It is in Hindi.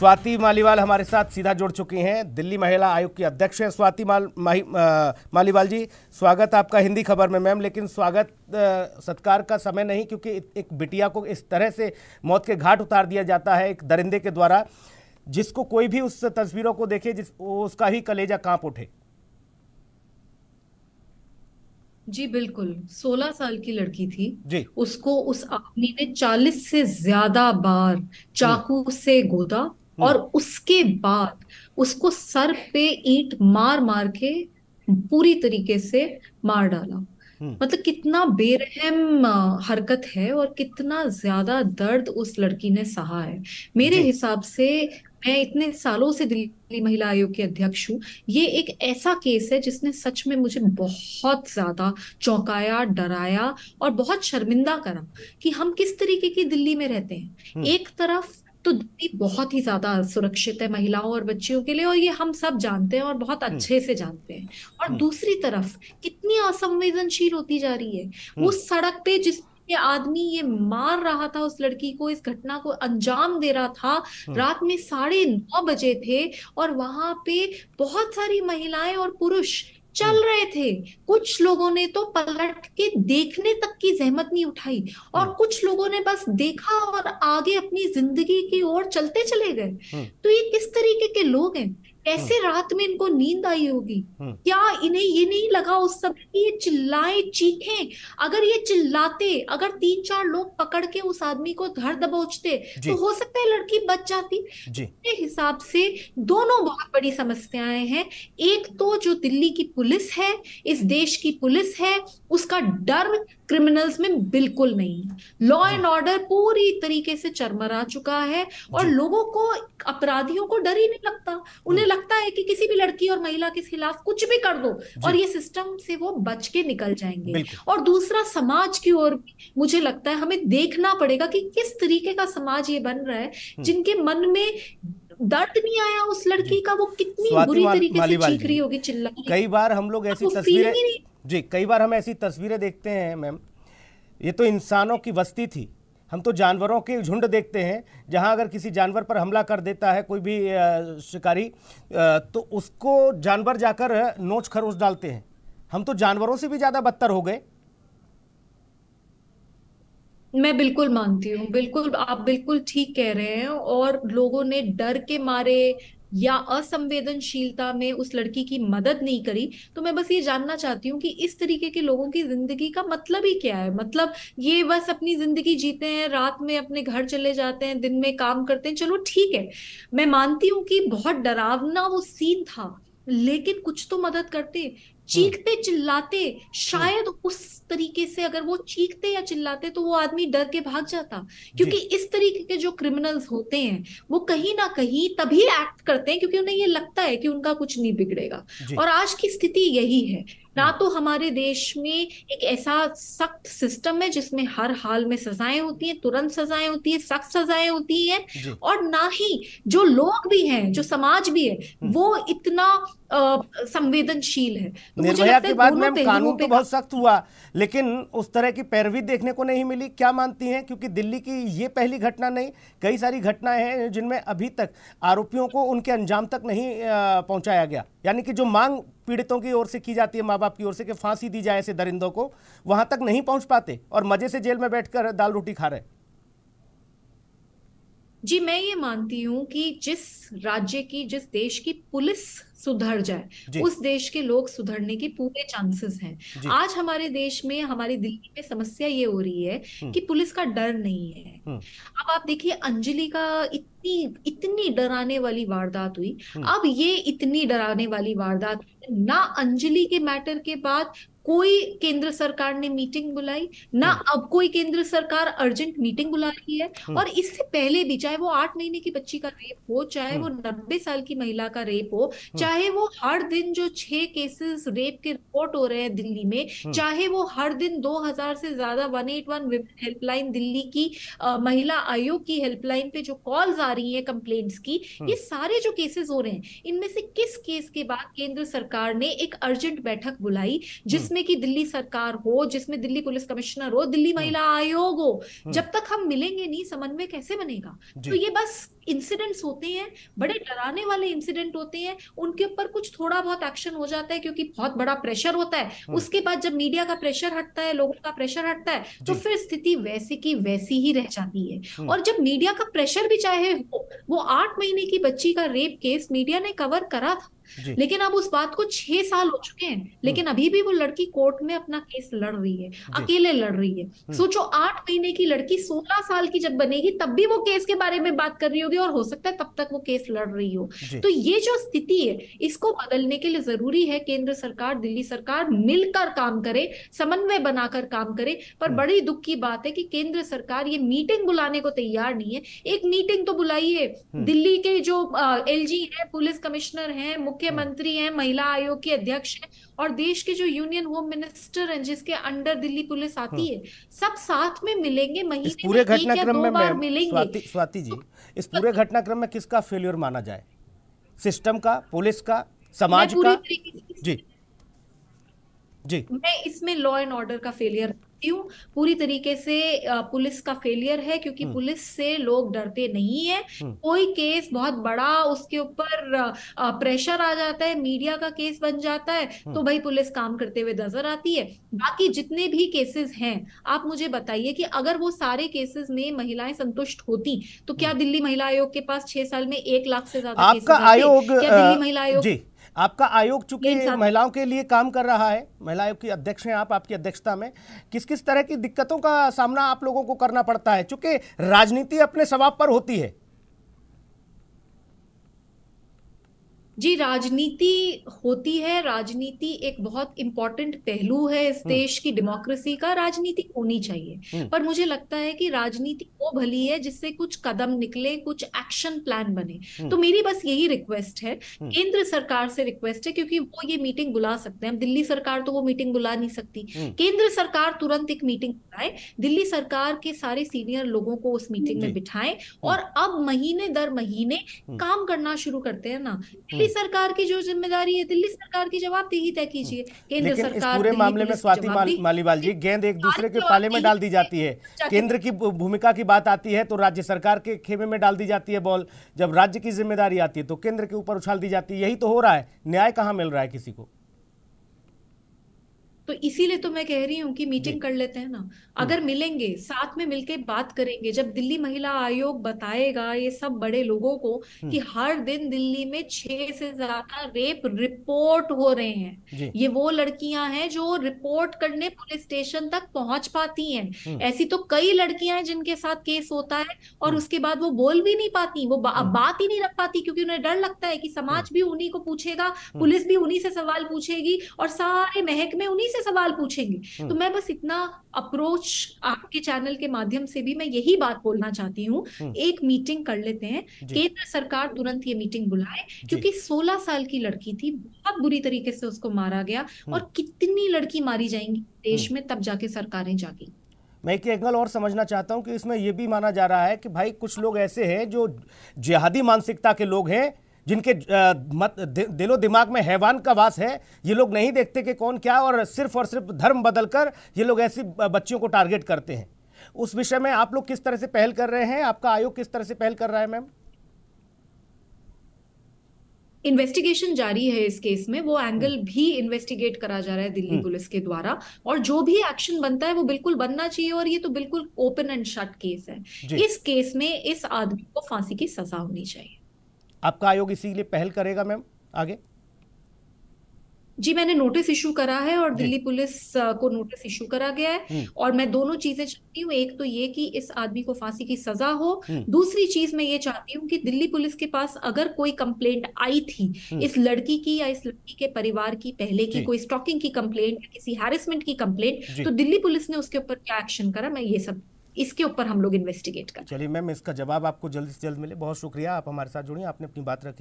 स्वाति मालीवाल हमारे साथ सीधा जुड़ चुकी हैं दिल्ली महिला आयोग की अध्यक्ष हैं स्वाति माल मालीवाल जी स्वागत आपका हिंदी खबर में मैम लेकिन स्वागत सत्कार का समय नहीं क्योंकि एक बिटिया को इस तरह से मौत के घाट उतार दिया जाता है एक दरिंदे के द्वारा जिसको कोई भी उस तस्वीरों को देखे जिस उसका ही कलेजा कांप उठे जी बिल्कुल 16 साल की लड़की थी जी उसको उस आदमी ने 40 से ज्यादा बार हम्म। चाकू से गोदा हम्म। और उसके बाद उसको सर पे ईट मार मार के पूरी तरीके से मार डाला हम्म। मतलब कितना बेरहम हरकत है और कितना ज्यादा दर्द उस लड़की ने सहा है मेरे हिसाब से मैं इतने सालों से दिल्ली महिला आयोग के अध्यक्ष हूँ ये एक ऐसा केस है जिसने सच में मुझे बहुत ज्यादा चौंकाया डराया और बहुत शर्मिंदा करा कि हम किस तरीके की दिल्ली में रहते हैं हम्म। एक तरफ तो धरती बहुत ही ज्यादा सुरक्षित है महिलाओं और बच्चियों के लिए और ये हम सब जानते हैं और बहुत हम्म। अच्छे से जानते हैं और हम्म। दूसरी तरफ कितनी असंवेदनशील होती जा रही है उस हम्म। सड़क पे जिस ये आदमी ये मार रहा था उस लड़की को इस घटना को अंजाम दे रहा था रात में साढ़े नौ बजे थे और वहां पे बहुत सारी महिलाएं और पुरुष चल हम्म। रहे थे कुछ लोगों ने तो पलट के देखने तक की जहमत नहीं उठाई और हम्म। कुछ लोगों ने बस देखा और आगे अपनी जिंदगी की ओर चलते चले गए हम्म। तो ये किस तरीके के लोग हैं कैसे हम्म। रात में इनको नींद आई होगी हम्म। क्या इन्हें ये नहीं लगा उस समय कि ये चिल्लाए चीखे अगर ये चिल्लाते अगर तीन चार लोग पकड़ के उस आदमी को घर दबोचते तो हो सकता है लड़की बच जाती मेरे हिसाब से दोनों बहुत बड़ी समस्याएं हैं एक तो जो दिल्ली की पुलिस है इस देश की पुलिस है उसका डर क्रिमिनल्स में बिल्कुल नहीं लॉ एंड ऑर्डर पूरी तरीके से चरमरा चुका है और लोगों को अपराधियों को डर ही नहीं लगता उन्हें हम्म। लगता है कि किसी भी लड़की और महिला के खिलाफ कुछ भी कर दो और ये सिस्टम से वो बच के निकल जाएंगे और दूसरा समाज की ओर मुझे लगता है हमें देखना पड़ेगा कि किस तरीके का समाज ये बन रहा है हम्म। जिनके मन में दर्द नहीं आया उस लड़की का वो कितनी बुरी तरीके से चीख रही होगी चिल्ला कई बार हम लोग ऐसी तस्वीरें जी कई बार हम ऐसी तस्वीरें देखते हैं मैम ये तो इंसानों की बस्ती थी हम तो जानवरों के झुंड देखते हैं जहां अगर किसी जानवर पर हमला कर देता है कोई भी शिकारी तो उसको जानवर जाकर नोच खरोच डालते हैं हम तो जानवरों से भी ज़्यादा बदतर हो गए मैं बिल्कुल मानती हूँ बिल्कुल आप बिल्कुल ठीक कह रहे हैं और लोगों ने डर के मारे या असंवेदनशीलता में उस लड़की की मदद नहीं करी तो मैं बस ये जानना चाहती हूँ कि इस तरीके के लोगों की जिंदगी का मतलब ही क्या है मतलब ये बस अपनी जिंदगी जीते हैं रात में अपने घर चले जाते हैं दिन में काम करते हैं चलो ठीक है मैं मानती हूँ कि बहुत डरावना वो सीन था लेकिन कुछ तो मदद करते चीखते चिल्लाते हम्म। शायद उस तरीके से अगर वो चीखते या चिल्लाते तो वो आदमी डर के भाग जाता क्योंकि इस तरीके के जो क्रिमिनल्स होते हैं वो कहीं ना कहीं तभी एक्ट करते हैं क्योंकि उन्हें ये लगता है कि उनका कुछ नहीं बिगड़ेगा और आज की स्थिति यही है ना हम्म। तो हमारे देश में एक ऐसा सख्त सिस्टम है जिसमें हर हाल में सजाएं होती हैं तुरंत सजाएं होती हैं सख्त सजाएं होती हैं और ना ही जो लोग भी हैं जो समाज भी है हम्म। वो इतना संवेदनशील है तो निर्भया के बाद मैम कानून तो बहुत सख्त हुआ लेकिन उस तरह की पैरवी देखने को नहीं मिली क्या मानती हैं क्योंकि दिल्ली की ये पहली घटना नहीं कई सारी घटनाएं हैं जिनमें अभी तक आरोपियों को उनके अंजाम तक नहीं पहुंचाया गया यानी कि जो मांग पीड़ितों की ओर से की जाती है माँ बाप की ओर से कि फांसी दी जाए ऐसे दरिंदों को वहाँ तक नहीं पहुँच पाते और मज़े से जेल में बैठकर दाल रोटी खा रहे जी मैं ये मानती हूँ कि जिस राज्य की जिस देश की पुलिस सुधर जाए उस देश के लोग सुधरने के पूरे चांसेस हैं आज हमारे देश में हमारी दिल्ली में समस्या ये हो रही है कि पुलिस का डर नहीं है अब आप देखिए अंजलि का इतनी इतनी डराने वाली वारदात हुई अब ये इतनी डराने वाली वारदात ना अंजलि के मैटर के बाद कोई केंद्र सरकार ने मीटिंग बुलाई ना हम्म। अब कोई केंद्र सरकार अर्जेंट मीटिंग बुला रही है हम्म। और इससे पहले भी चाहे वो आठ महीने की बच्ची का रेप हो चाहे वो हम्म। नब्बे साल की महिला का रेप हो चाहे वो हर दिन जो छह केसेस रेप के रिपोर्ट हो रहे हैं दिल्ली में चाहे वो हर दिन दो हजार से ज्यादा one eight one women helpline Delhi की आ, महिला आयोग की हेल्पलाइन पे जो कॉल्स आ रही है कंप्लेन्ट्स की ये सारे जो केसेस हो रहे हैं इनमें से किस केस के बाद केंद्र सरकार ने एक अर्जेंट बैठक बुलाई जिस जिसमें कि दिल्ली सरकार हो जिसमें दिल्ली पुलिस कमिश्नर हो दिल्ली हम्म। महिला आयोग हो हम्म। जब तक हम मिलेंगे नहीं समन्वय कैसे बनेगा तो ये बस इंसिडेंट्स होते हैं बड़े डराने वाले इंसिडेंट होते हैं उनके ऊपर कुछ थोड़ा बहुत एक्शन हो जाता है क्योंकि बहुत बड़ा प्रेशर होता है हम्म। उसके बाद जब मीडिया का प्रेशर हटता है लोगों का प्रेशर हटता है तो फिर स्थिति वैसी की वैसी ही रह जाती है और जब मीडिया का प्रेशर भी चाहे हो वो आठ महीने की बच्ची का रेप केस मीडिया ने कवर करा था लेकिन अब उस बात को छह साल हो चुके हैं लेकिन हम्म। अभी भी वो लड़की कोर्ट में अपना केस लड़ रही है अकेले लड़ रही है हम्म। सोचो आठ महीने की लड़की सोलह साल की जब बनेगी तब भी वो केस के बारे में बात कर रही होगी और हो सकता है तब तक वो केस लड़ रही हो तो ये जो स्थिति है इसको बदलने के लिए जरूरी है केंद्र सरकार दिल्ली सरकार मिलकर काम करे समन्वय बनाकर काम करे पर हम्म। बड़ी दुख की बात है कि केंद्र सरकार ये मीटिंग बुलाने को तैयार नहीं है एक मीटिंग तो बुलाइए दिल्ली के जो एल है पुलिस कमिश्नर है मुख्य मुख्यमंत्री हाँ। हैं महिला आयोग की अध्यक्ष हैं और देश के जो यूनियन होम मिनिस्टर हैं जिसके अंडर दिल्ली पुलिस आती हाँ। है सब साथ में मिलेंगे महीने में पूरे घटनाक्रम में, में मिलेंगे स्वाति, स्वाति जी इस तो पूरे घटनाक्रम में किसका फेलियर माना जाए सिस्टम का पुलिस का समाज का जी जी मैं इसमें लॉ एंड ऑर्डर का फेलियर सकती हूँ पूरी तरीके से पुलिस का फेलियर है क्योंकि हम्म। पुलिस से लोग डरते नहीं है हम्म। कोई केस बहुत बड़ा उसके ऊपर प्रेशर आ जाता है मीडिया का केस बन जाता है हम्म। तो भाई पुलिस काम करते हुए नजर आती है बाकी जितने भी केसेस हैं आप मुझे बताइए कि अगर वो सारे केसेस में महिलाएं संतुष्ट होती तो क्या दिल्ली महिला आयोग के पास छह साल में एक लाख से ज्यादा आपका आयोग क्या दिल्ली महिला आयोग जी आपका आयोग चूंकि महिलाओं के लिए काम कर रहा है महिला आयोग की अध्यक्ष हैं आप आपकी अध्यक्षता में किस किस तरह की दिक्कतों का सामना आप लोगों को करना पड़ता है चूंकि राजनीति अपने स्वभाव पर होती है जी राजनीति होती है राजनीति एक बहुत इंपॉर्टेंट पहलू है इस हम्म। देश की डेमोक्रेसी का राजनीति होनी चाहिए हम्म। पर मुझे लगता है कि राजनीति वो भली है जिससे कुछ कदम निकले कुछ एक्शन प्लान बने हम्म। तो मेरी बस यही रिक्वेस्ट है केंद्र सरकार से रिक्वेस्ट है क्योंकि वो ये मीटिंग बुला सकते हैं दिल्ली सरकार तो वो मीटिंग बुला नहीं सकती केंद्र सरकार तुरंत एक मीटिंग बुलाए दिल्ली सरकार के सारे सीनियर लोगों को उस मीटिंग में बिठाए और अब महीने दर महीने काम करना शुरू करते हैं ना सरकार की जो जिम्मेदारी है दिल्ली सरकार की जवाबदेही तय कीजिए हम्म। केंद्र सरकार पूरे मामले में स्वाति मालीवाल जी गेंद एक दूसरे के पाले में डाल दी जाती है केंद्र की भूमिका की बात आती है तो राज्य सरकार के खेमे में डाल दी जाती है बॉल जब राज्य की जिम्मेदारी आती है तो केंद्र के ऊपर उछाल दी जाती है यही तो हो रहा है न्याय कहाँ मिल रहा है किसी को तो इसीलिए तो मैं कह रही हूँ कि मीटिंग कर लेते हैं ना हाँ। अगर मिलेंगे साथ में मिलके बात करेंगे जब दिल्ली महिला आयोग बताएगा ये सब बड़े लोगों को हम्म। कि हर दिन दिल्ली में छह से ज्यादा रेप रिपोर्ट हो रहे हैं ये वो लड़कियां हैं जो रिपोर्ट करने पुलिस स्टेशन तक पहुंच पाती हैं हम्म। ऐसी तो कई लड़कियां हैं जिनके साथ केस होता है और हम्म। उसके बाद वो बोल भी नहीं पाती वो बा, बात ही नहीं रख पाती क्योंकि उन्हें डर लगता है कि समाज भी उन्हीं को पूछेगा पुलिस भी उन्हीं से सवाल पूछेगी और सारे महकमे उन्हीं से से सवाल पूछेंगे हम्म। तो मैं बस इतना अप्रोच आपके चैनल के माध्यम से भी मैं यही बात बोलना चाहती हूँ हम्म। एक मीटिंग कर लेते हैं केंद्र सरकार तुरंत ये मीटिंग बुलाए क्योंकि 16 साल की लड़की थी बहुत बुरी तरीके से उसको मारा गया हम्म। और कितनी लड़की मारी जाएंगी देश में तब जाके सरकारें जागी मैं एक एंगल और समझना चाहता हूं कि इसमें यह भी माना जा रहा है कि भाई कुछ लोग ऐसे हैं जो जिहादी मानसिकता के लोग हैं जिनके मत दिलो दिमाग में हैवान का वास है ये लोग नहीं देखते कि कौन क्या और सिर्फ और सिर्फ धर्म बदलकर ये लोग ऐसी बच्चियों को टारगेट करते हैं उस विषय में आप लोग किस तरह से पहल कर रहे हैं आपका आयोग किस तरह से पहल कर रहा है मैम इन्वेस्टिगेशन जारी है इस केस में वो एंगल हम्म। भी इन्वेस्टिगेट करा जा रहा है दिल्ली हम्म। पुलिस के द्वारा और जो भी एक्शन बनता है वो बिल्कुल बनना चाहिए और ये तो बिल्कुल ओपन एंड शट केस है इस केस में इस आदमी को फांसी की सजा होनी चाहिए आपका आयोग इसीलिए पहल करेगा मैम आगे जी मैंने नोटिस इशू करा है और दिल्ली पुलिस को नोटिस इशू करा गया है हम्म। और मैं दोनों चीजें चाहती हूँ एक तो ये कि इस आदमी को फांसी की सजा हो हम्म। दूसरी चीज मैं ये चाहती हूँ कि दिल्ली पुलिस के पास अगर कोई कंप्लेंट आई थी हम्म। इस लड़की की या इस लड़की के परिवार की पहले की कोई स्टॉकिंग की कंप्लेंट या किसी हेरसमेंट की कंप्लेंट तो दिल्ली पुलिस ने उसके ऊपर क्या एक्शन करा मैं ये सब इसके ऊपर हम लोग इन्वेस्टिगेट कर चलिए मैम इसका जवाब आपको जल्द से जल्द मिले बहुत शुक्रिया आप हमारे साथ जुड़ी आपने अपनी बात रखी